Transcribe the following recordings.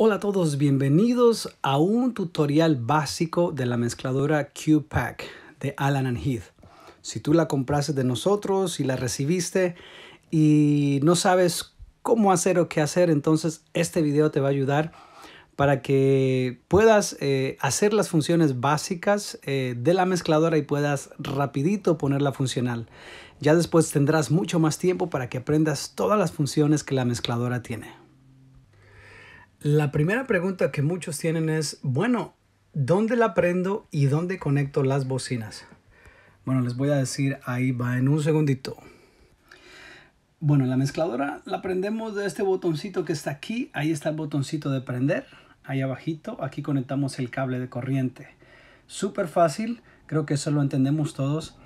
Hola a todos, bienvenidos a un tutorial básico de la mezcladora Q-Pack de Alan and Heath. Si tú la compraste de nosotros y la recibiste y no sabes cómo hacer o qué hacer, entonces este video te va a ayudar para que puedas eh, hacer las funciones básicas eh, de la mezcladora y puedas rapidito ponerla funcional. Ya después tendrás mucho más tiempo para que aprendas todas las funciones que la mezcladora tiene. La primera pregunta que muchos tienen es, bueno, ¿dónde la prendo y dónde conecto las bocinas? Bueno, les voy a decir, ahí va en un segundito. Bueno, la mezcladora la prendemos de este botoncito que está aquí. Ahí está el botoncito de prender. Ahí abajito, aquí conectamos el cable de corriente. Súper fácil, creo que eso lo entendemos todos.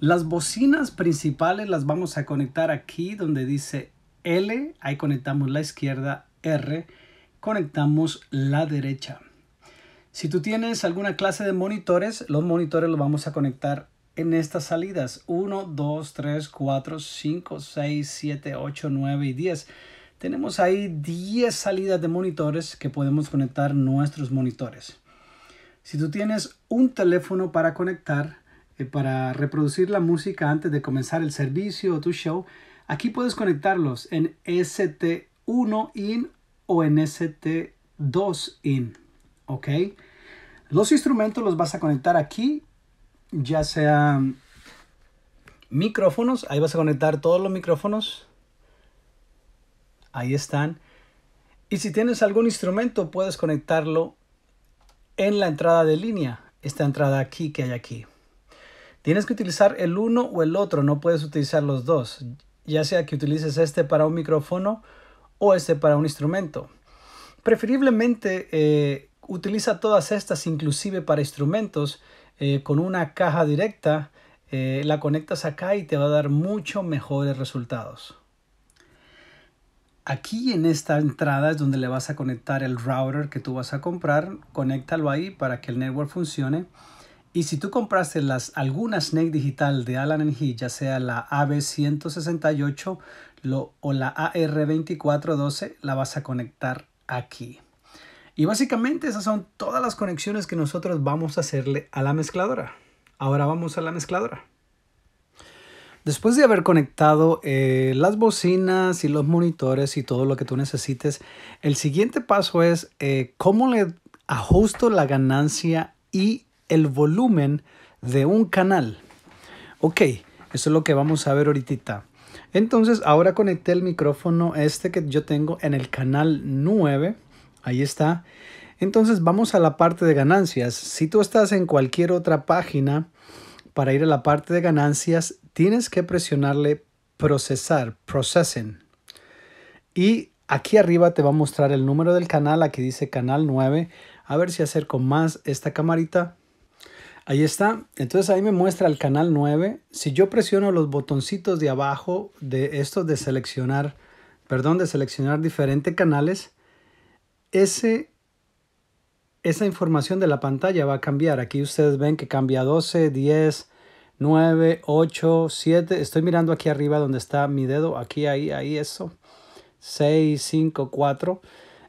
Las bocinas principales las vamos a conectar aquí donde dice L. Ahí conectamos la izquierda, R conectamos la derecha. Si tú tienes alguna clase de monitores, los monitores los vamos a conectar en estas salidas. 1, 2, 3, 4, 5, 6, 7, 8, 9 y 10. Tenemos ahí 10 salidas de monitores que podemos conectar nuestros monitores. Si tú tienes un teléfono para conectar, eh, para reproducir la música antes de comenzar el servicio o tu show, aquí puedes conectarlos en ST1 in o en ST2-IN. ¿Ok? Los instrumentos los vas a conectar aquí, ya sean micrófonos. Ahí vas a conectar todos los micrófonos. Ahí están. Y si tienes algún instrumento, puedes conectarlo en la entrada de línea. Esta entrada aquí que hay aquí. Tienes que utilizar el uno o el otro, no puedes utilizar los dos. Ya sea que utilices este para un micrófono o este para un instrumento. Preferiblemente eh, utiliza todas estas inclusive para instrumentos eh, con una caja directa. Eh, la conectas acá y te va a dar mucho mejores resultados. Aquí en esta entrada es donde le vas a conectar el router que tú vas a comprar. Conéctalo ahí para que el network funcione. Y si tú compraste las, alguna snake digital de Alan Heath, ya sea la AB168, lo, o la AR2412 la vas a conectar aquí. Y básicamente esas son todas las conexiones que nosotros vamos a hacerle a la mezcladora. Ahora vamos a la mezcladora. Después de haber conectado eh, las bocinas y los monitores y todo lo que tú necesites, el siguiente paso es eh, cómo le ajusto la ganancia y el volumen de un canal. Ok, eso es lo que vamos a ver ahorita. Entonces ahora conecté el micrófono este que yo tengo en el canal 9. Ahí está. Entonces vamos a la parte de ganancias. Si tú estás en cualquier otra página, para ir a la parte de ganancias, tienes que presionarle procesar, procesen. Y aquí arriba te va a mostrar el número del canal. Aquí dice canal 9. A ver si acerco más esta camarita. Ahí está. Entonces ahí me muestra el canal 9. Si yo presiono los botoncitos de abajo de estos de seleccionar, perdón, de seleccionar diferentes canales, ese, esa información de la pantalla va a cambiar. Aquí ustedes ven que cambia 12, 10, 9, 8, 7. Estoy mirando aquí arriba donde está mi dedo. Aquí, ahí, ahí, eso. 6, 5, 4.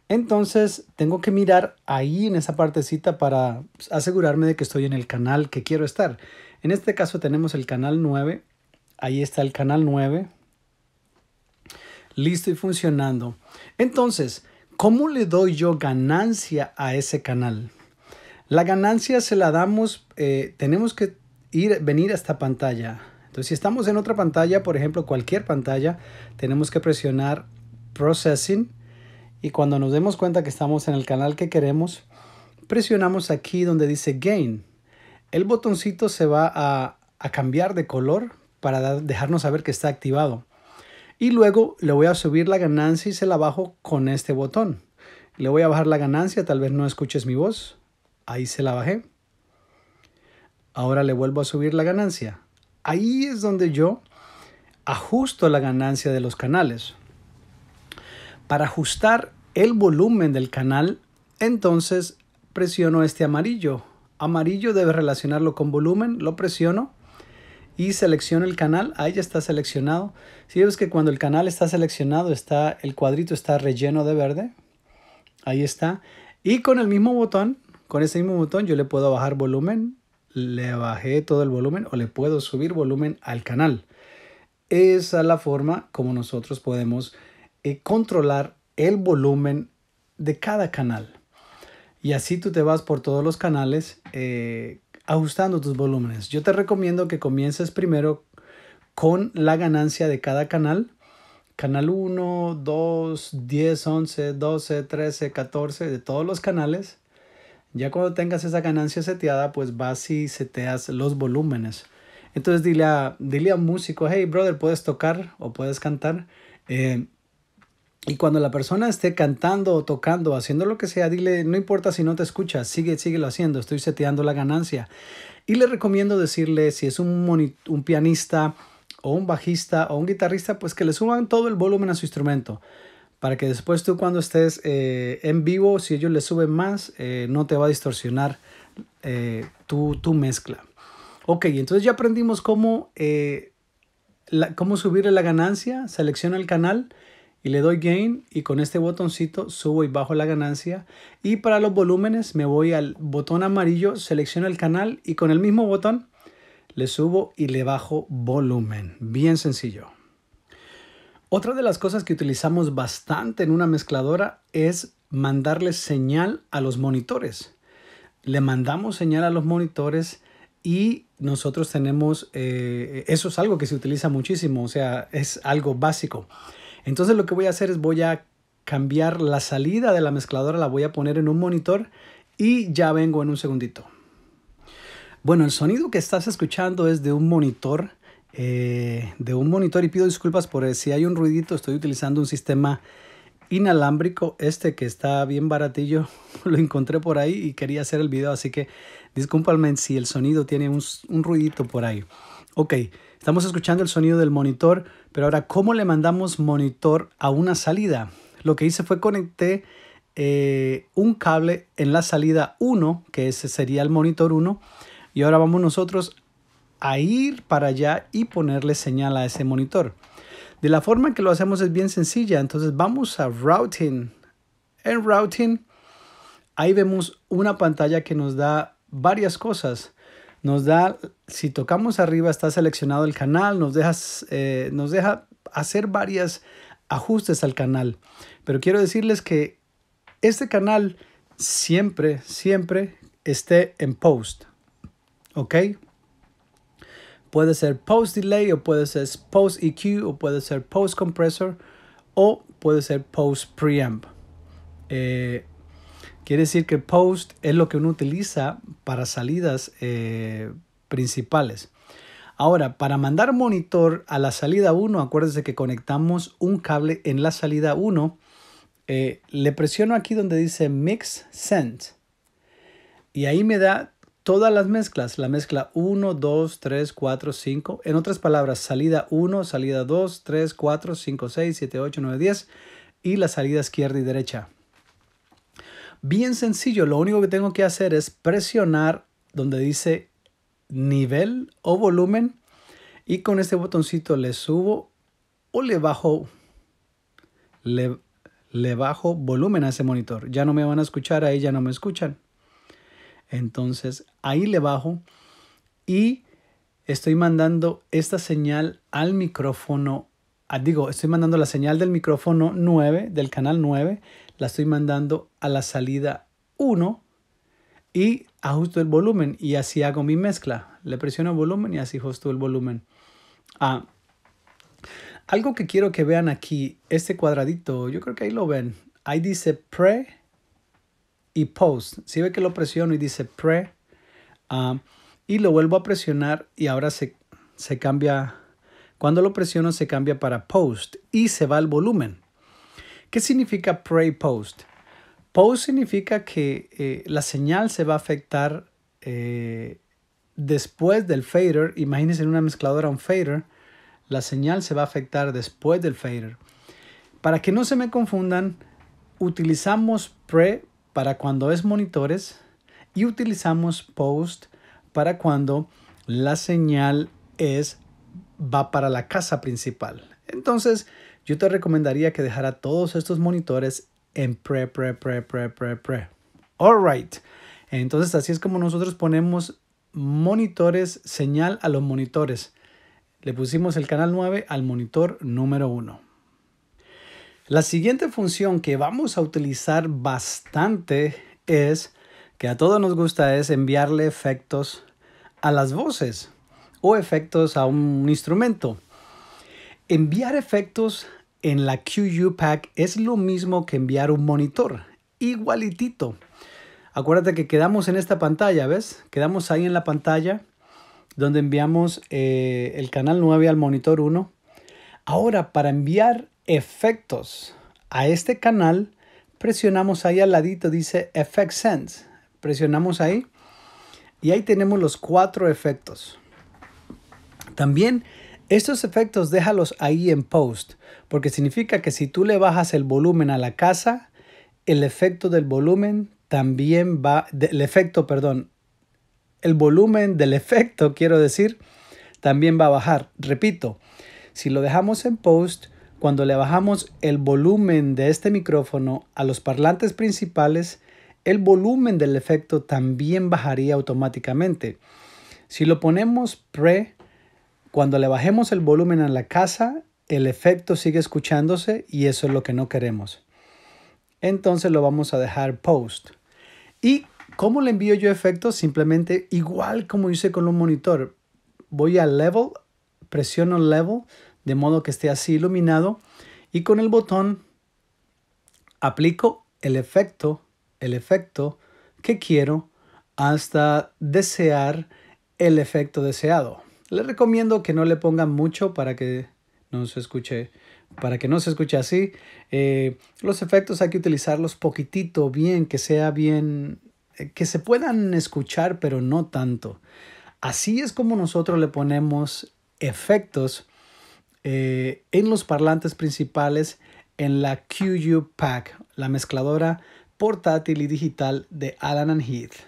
Entonces tengo que mirar ahí en esa partecita para pues, asegurarme de que estoy en el canal que quiero estar. En este caso tenemos el canal 9. Ahí está el canal 9. Listo y funcionando. Entonces, ¿cómo le doy yo ganancia a ese canal? La ganancia se la damos, eh, tenemos que ir, venir a esta pantalla. Entonces, si estamos en otra pantalla, por ejemplo, cualquier pantalla, tenemos que presionar Processing y cuando nos demos cuenta que estamos en el canal que queremos, presionamos aquí donde dice Gain. El botoncito se va a, cambiar de color para dejarnos saber que está activado. Y luego le voy a subir la ganancia y se la bajo con este botón. Le voy a bajar la ganancia, tal vez no escuches mi voz. Ahí se la bajé. Ahora le vuelvo a subir la ganancia. Ahí es donde yo ajusto la ganancia de los canales. Para ajustar el volumen del canal, entonces presiono este amarillo. Amarillo debe relacionarlo con volumen, lo presiono y selecciono el canal, ahí ya está seleccionado. Si ves que cuando el canal está seleccionado, está, el cuadrito está relleno de verde, ahí está. Y con el mismo botón, con ese mismo botón yo le puedo bajar volumen, le bajé todo el volumen o le puedo subir volumen al canal. Esa es la forma como nosotros podemos eh, controlar el volumen de cada canal. Y así tú te vas por todos los canales eh, ajustando tus volúmenes. Yo te recomiendo que comiences primero con la ganancia de cada canal. Canal 1, 2, 10, 11, 12, 13, 14, de todos los canales. Ya cuando tengas esa ganancia seteada, pues vas y seteas los volúmenes. Entonces dile a, dile a músico, hey brother, puedes tocar o puedes cantar. Eh, y cuando la persona esté cantando o tocando, haciendo lo que sea, dile, no importa si no te escucha, sigue, sigue lo haciendo, estoy seteando la ganancia. Y le recomiendo decirle, si es un, pianista o un bajista o un guitarrista, pues que le suban todo el volumen a su instrumento para que después tú cuando estés eh, en vivo, si ellos le suben más, eh, no te va a distorsionar eh, tu, mezcla. Ok, entonces ya aprendimos cómo, la, cómo subir la ganancia, selecciona el canal y le doy gain y con este botoncito subo y bajo la ganancia y para los volúmenes me voy al botón amarillo, selecciono el canal y con el mismo botón le subo y le bajo volumen. Bien sencillo. Otra de las cosas que utilizamos bastante en una mezcladora es mandarle señal a los monitores. Le mandamos señal a los monitores y nosotros tenemos, eh, eso es algo que se utiliza muchísimo, o sea, es algo básico. Entonces lo que voy a hacer es voy a cambiar la salida de la mezcladora, la voy a poner en un monitor y ya vengo en un segundito. Bueno, el sonido que estás escuchando es de un monitor, eh, de un monitor y pido disculpas por eh, si hay un ruidito, estoy utilizando un sistema inalámbrico, este que está bien baratillo, lo encontré por ahí y quería hacer el video, así que discúlpame si el sonido tiene un, un ruidito por ahí. Ok, Estamos escuchando el sonido del monitor, pero ahora, ¿cómo le mandamos monitor a una salida? Lo que hice fue conecté eh, un cable en la salida 1, que ese sería el monitor 1, y ahora vamos nosotros a ir para allá y ponerle señal a ese monitor. De la forma que lo hacemos es bien sencilla, entonces vamos a routing. En routing, ahí vemos una pantalla que nos da varias cosas nos da, si tocamos arriba está seleccionado el canal, nos, dejas, eh, nos deja hacer varios ajustes al canal. Pero quiero decirles que este canal siempre, siempre esté en post. ¿Ok? Puede ser post delay o puede ser post EQ o puede ser post compressor o puede ser post preamp. Eh, Quiere decir que post es lo que uno utiliza para salidas eh, principales. Ahora, para mandar monitor a la salida 1, acuérdense que conectamos un cable en la salida 1. Eh, le presiono aquí donde dice Mix Send. Y ahí me da todas las mezclas, la mezcla 1, 2, 3, 4, 5. En otras palabras, salida 1, salida 2, 3, 4, 5, 6, 7, 8, 9, 10 y la salida izquierda y derecha bien sencillo. Lo único que tengo que hacer es presionar donde dice nivel o volumen y con este botoncito le subo o le bajo le, bajo volumen a ese monitor. Ya no me van a escuchar, ahí ya no me escuchan. Entonces ahí le bajo y estoy mandando esta señal al micrófono. Ah, digo, estoy mandando la señal del micrófono 9, del canal 9, la estoy mandando a la salida 1 y ajusto el volumen y así hago mi mezcla. Le presiono volumen y así ajusto el volumen. Ah, algo que quiero que vean aquí, este cuadradito, yo creo que ahí lo ven. Ahí dice pre y post. Si ve que lo presiono y dice pre ah, y lo vuelvo a presionar y ahora se, se cambia. Cuando lo presiono se cambia para post y se va el volumen. ¿Qué significa pre post? Post significa que eh, la señal se va a afectar eh, después del fader. Imagínense en una mezcladora un fader. La señal se va a afectar después del fader. Para que no se me confundan, utilizamos pre para cuando es monitores y utilizamos post para cuando la señal es va para la casa principal. Entonces, yo te recomendaría que dejara todos estos monitores en pre, pre, pre, pre, pre, pre. All right. Entonces así es como nosotros ponemos monitores, señal a los monitores. Le pusimos el canal 9 al monitor número 1. La siguiente función que vamos a utilizar bastante es que a todos nos gusta es enviarle efectos a las voces o efectos a un instrumento. Enviar efectos en la QU-Pack es lo mismo que enviar un monitor, igualitito. Acuérdate que quedamos en esta pantalla, ¿ves? Quedamos ahí en la pantalla donde enviamos eh, el canal 9 al monitor 1. Ahora, para enviar efectos a este canal, presionamos ahí al ladito, dice Effect Sense. Presionamos ahí y ahí tenemos los cuatro efectos. También estos efectos déjalos ahí en post, porque significa que si tú le bajas el volumen a la casa, el efecto del volumen también va, el efecto, perdón, el volumen del efecto, quiero decir, también va a bajar. Repito, si lo dejamos en post, cuando le bajamos el volumen de este micrófono a los parlantes principales, el volumen del efecto también bajaría automáticamente. Si lo ponemos pre, cuando le bajemos el volumen a la casa, el efecto sigue escuchándose y eso es lo que no queremos. Entonces lo vamos a dejar post. ¿Y cómo le envío yo efecto, Simplemente igual como hice con un monitor. Voy a level, presiono level de modo que esté así iluminado y con el botón aplico el efecto, el efecto que quiero hasta desear el efecto deseado. Les recomiendo que no le pongan mucho para que no se escuche, para que no se escuche así. Eh, los efectos hay que utilizarlos poquitito, bien, que sea bien, eh, que se puedan escuchar, pero no tanto. Así es como nosotros le ponemos efectos eh, en los parlantes principales en la QU Pack, la mezcladora portátil y digital de Alan Heath.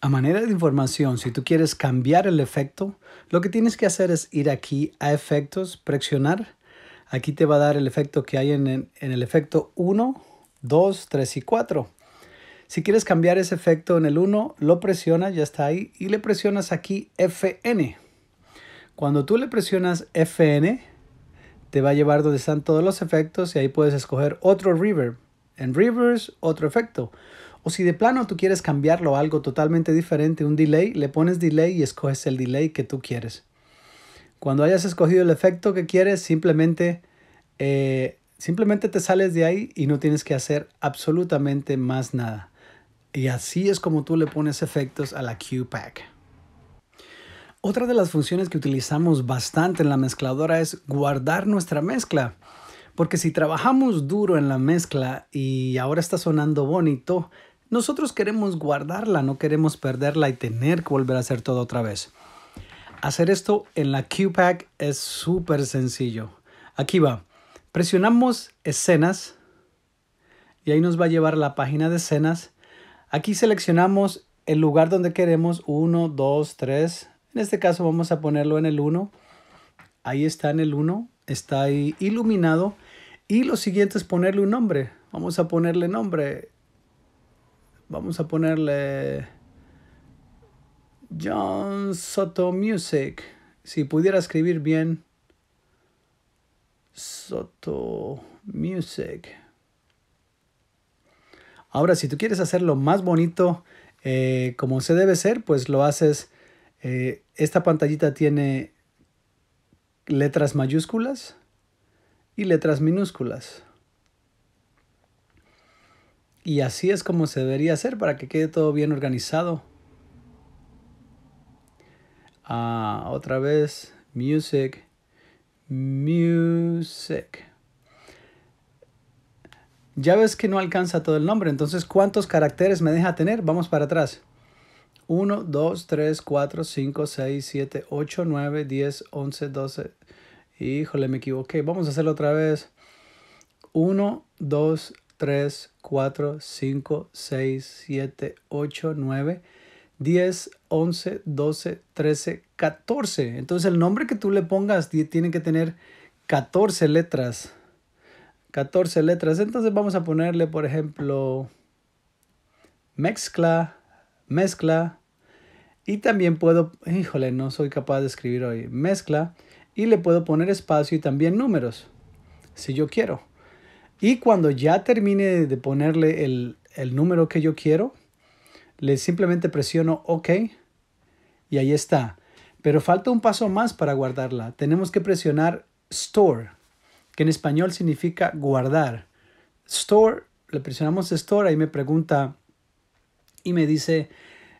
A manera de información, si tú quieres cambiar el efecto, lo que tienes que hacer es ir aquí a efectos, presionar. Aquí te va a dar el efecto que hay en, el efecto 1, 2, 3 y 4. Si quieres cambiar ese efecto en el 1, lo presionas, ya está ahí, y le presionas aquí FN. Cuando tú le presionas FN, te va a llevar donde están todos los efectos y ahí puedes escoger otro reverb. En reverse, otro efecto. O si de plano tú quieres cambiarlo a algo totalmente diferente, un delay, le pones delay y escoges el delay que tú quieres. Cuando hayas escogido el efecto que quieres, simplemente, eh, simplemente te sales de ahí y no tienes que hacer absolutamente más nada. Y así es como tú le pones efectos a la Q-Pack. Otra de las funciones que utilizamos bastante en la mezcladora es guardar nuestra mezcla. Porque si trabajamos duro en la mezcla y ahora está sonando bonito, nosotros queremos guardarla, no queremos perderla y tener que volver a hacer todo otra vez. Hacer esto en la Pack es súper sencillo. Aquí va. Presionamos escenas y ahí nos va a llevar a la página de escenas. Aquí seleccionamos el lugar donde queremos 1, 2, 3. En este caso vamos a ponerlo en el 1. Ahí está en el 1. Está ahí iluminado. Y lo siguiente es ponerle un nombre. Vamos a ponerle nombre. Vamos a ponerle John Soto Music. Si pudiera escribir bien. Soto Music. Ahora, si tú quieres hacerlo más bonito eh, como se debe ser, pues lo haces. Eh, esta pantallita tiene letras mayúsculas y letras minúsculas. Y así es como se debería hacer para que quede todo bien organizado. Ah, otra vez, music, music. Ya ves que no alcanza todo el nombre, entonces ¿cuántos caracteres me deja tener? Vamos para atrás. 1, 2, 3, 4, 5, 6, 7, 8, 9, 10, 11, 12. Híjole, me equivoqué. Vamos a hacerlo otra vez. 1, 2, 3, 4, 5, 6, 7, 8, 9, 10, 11, 12, 13, 14. Entonces el nombre que tú le pongas tiene que tener 14 letras. 14 letras. Entonces vamos a ponerle, por ejemplo, mezcla, mezcla. Y también puedo, híjole, no soy capaz de escribir hoy, mezcla. Y le puedo poner espacio y también números, si yo quiero. Y cuando ya termine de ponerle el, número que yo quiero, le simplemente presiono OK y ahí está. Pero falta un paso más para guardarla. Tenemos que presionar Store, que en español significa guardar. Store, le presionamos Store, ahí me pregunta y me dice,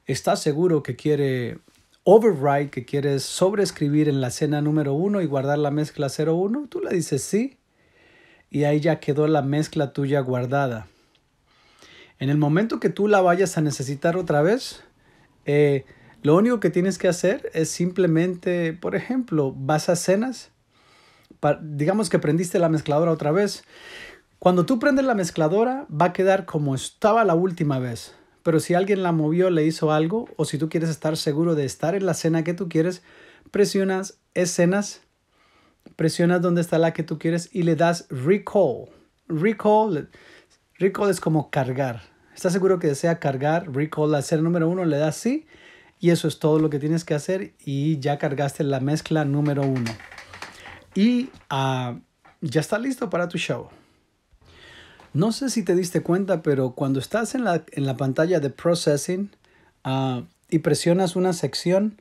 ¿estás seguro que quiere override, que quieres sobreescribir en la escena número 1 y guardar la mezcla 01? Tú le dices sí y ahí ya quedó la mezcla tuya guardada. En el momento que tú la vayas a necesitar otra vez, eh, lo único que tienes que hacer es simplemente, por ejemplo, vas a cenas, digamos que prendiste la mezcladora otra vez. Cuando tú prendes la mezcladora, va a quedar como estaba la última vez. Pero si alguien la movió, le hizo algo, o si tú quieres estar seguro de estar en la cena que tú quieres, presionas escenas presionas donde está la que tú quieres y le das recall. Recall, es como cargar. ¿Estás seguro que desea cargar? Recall, hacer número uno, le das sí. Y eso es todo lo que tienes que hacer y ya cargaste la mezcla número uno. Y ah, ya está listo para tu show. No sé si te diste cuenta, pero cuando estás en la, pantalla de Processing ah, y presionas una sección,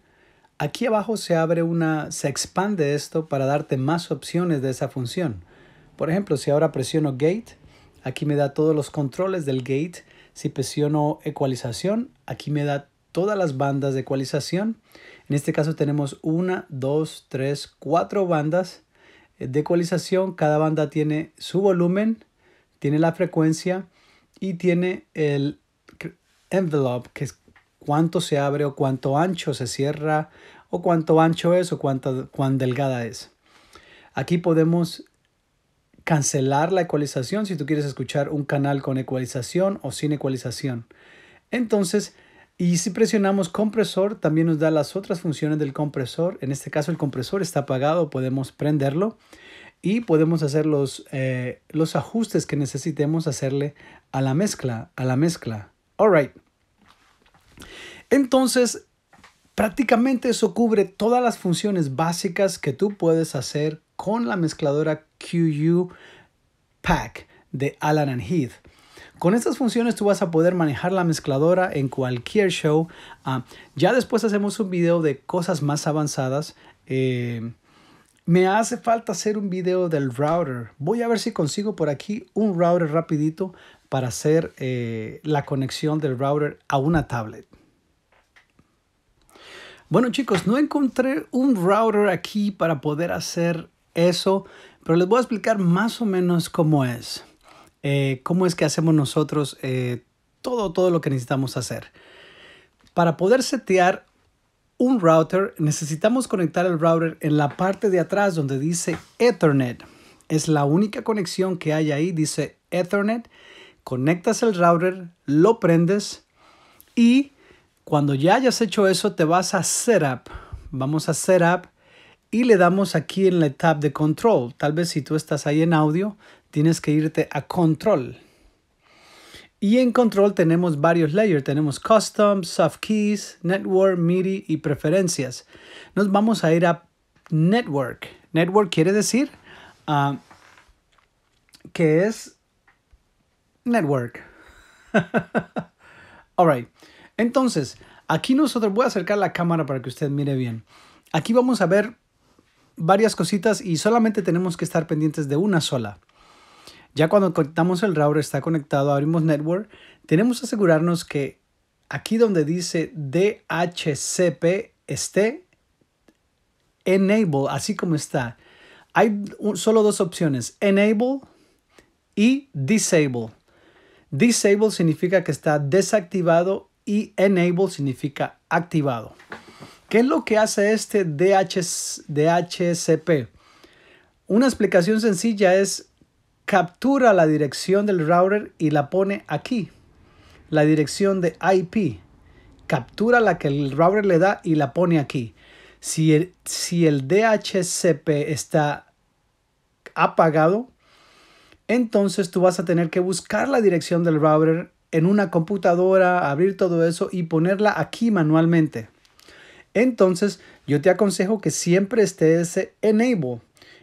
Aquí abajo se abre una, se expande esto para darte más opciones de esa función. Por ejemplo, si ahora presiono Gate, aquí me da todos los controles del Gate. Si presiono Ecualización, aquí me da todas las bandas de ecualización. En este caso tenemos una, dos, tres, cuatro bandas de ecualización. Cada banda tiene su volumen, tiene la frecuencia y tiene el envelope, que es cuánto se abre o cuánto ancho se cierra o cuánto ancho es o cuánto, cuán delgada es. Aquí podemos cancelar la ecualización si tú quieres escuchar un canal con ecualización o sin ecualización. Entonces, y si presionamos compresor, también nos da las otras funciones del compresor. En este caso el compresor está apagado, podemos prenderlo y podemos hacer los, eh, los ajustes que necesitemos hacerle a la mezcla, a la mezcla. All right. Entonces, prácticamente eso cubre todas las funciones básicas que tú puedes hacer con la mezcladora QU Pack de Alan and Heath. Con estas funciones tú vas a poder manejar la mezcladora en cualquier show. Ah, ya después hacemos un video de cosas más avanzadas. Eh, me hace falta hacer un video del router. Voy a ver si consigo por aquí un router rapidito para hacer eh, la conexión del router a una tablet. Bueno chicos, no encontré un router aquí para poder hacer eso, pero les voy a explicar más o menos cómo es. Eh, cómo es que hacemos nosotros eh, todo, todo lo que necesitamos hacer. Para poder setear un router, necesitamos conectar el router en la parte de atrás donde dice Ethernet. Es la única conexión que hay ahí, dice Ethernet. Conectas el router, lo prendes y cuando ya hayas hecho eso, te vas a Setup. Vamos a Setup y le damos aquí en la tab de Control. Tal vez si tú estás ahí en audio, tienes que irte a Control. Y en Control tenemos varios layers. Tenemos Custom, Soft Keys, Network, MIDI y Preferencias. Nos vamos a ir a Network. Network quiere decir ah, que es Network. All right. Entonces, aquí nosotros voy a acercar la cámara para que usted mire bien. Aquí vamos a ver varias cositas y solamente tenemos que estar pendientes de una sola. Ya cuando conectamos el router, está conectado, abrimos network, tenemos que asegurarnos que aquí donde dice DHCP esté enable, así como está. Hay solo dos opciones, enable y disable. Disable significa que está desactivado y enable significa activado. ¿Qué es lo que hace este DHCP? Una explicación sencilla es captura la dirección del router y la pone aquí. La dirección de IP. Captura la que el router le da y la pone aquí. Si si el DHCP está apagado, entonces tú vas a tener que buscar la dirección del router en una computadora, abrir todo eso y ponerla aquí manualmente. Entonces, yo te aconsejo que siempre esté ese enable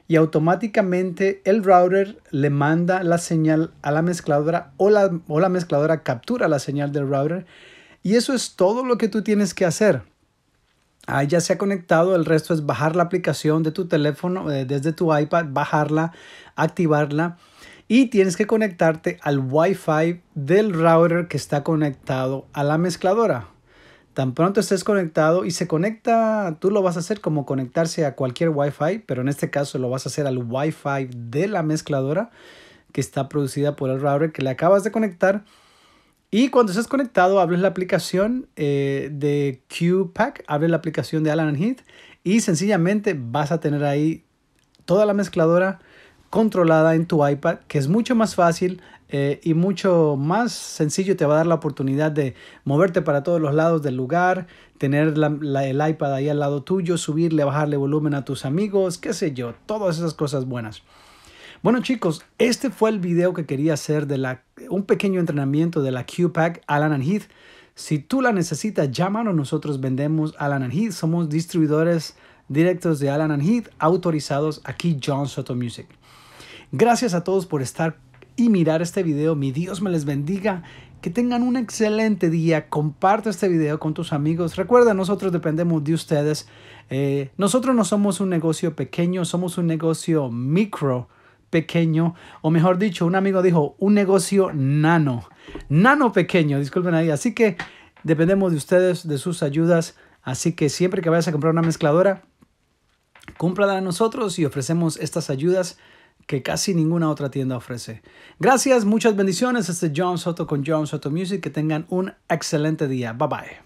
y automáticamente el router le manda la señal a la mezcladora o la, o la mezcladora captura la señal del router. Y eso es todo lo que tú tienes que hacer. Ahí ya se ha conectado, el resto es bajar la aplicación de tu teléfono, eh, desde tu iPad, bajarla, activarla y tienes que conectarte al Wi-Fi del router que está conectado a la mezcladora. Tan pronto estés conectado y se conecta, tú lo vas a hacer como conectarse a cualquier Wi-Fi, pero en este caso lo vas a hacer al Wi-Fi de la mezcladora que está producida por el router que le acabas de conectar. Y cuando estés conectado, abres la aplicación eh, de QPack, abres la aplicación de Alan Heath y sencillamente vas a tener ahí toda la mezcladora controlada en tu iPad, que es mucho más fácil eh, y mucho más sencillo. Te va a dar la oportunidad de moverte para todos los lados del lugar, tener el iPad ahí al lado tuyo, subirle, bajarle volumen a tus amigos, qué sé yo, todas esas cosas buenas. Bueno chicos, este fue el video que quería hacer de la, un pequeño entrenamiento de la Pack Alan and Heath. Si tú la necesitas, llámanos. Nosotros vendemos Alan and Heath. Somos distribuidores directos de Alan and Heath autorizados aquí John Soto Music. Gracias a todos por estar y mirar este video. Mi Dios me les bendiga. Que tengan un excelente día. Comparte este video con tus amigos. Recuerda, nosotros dependemos de ustedes. Eh, nosotros no somos un negocio pequeño, somos un negocio micro pequeño, o mejor dicho, un amigo dijo, un negocio nano, nano pequeño, disculpen ahí. Así que dependemos de ustedes, de sus ayudas. Así que siempre que vayas a comprar una mezcladora, cómprala a nosotros y ofrecemos estas ayudas que casi ninguna otra tienda ofrece. Gracias, muchas bendiciones. Este es John Soto con John Soto Music. Que tengan un excelente día. Bye bye.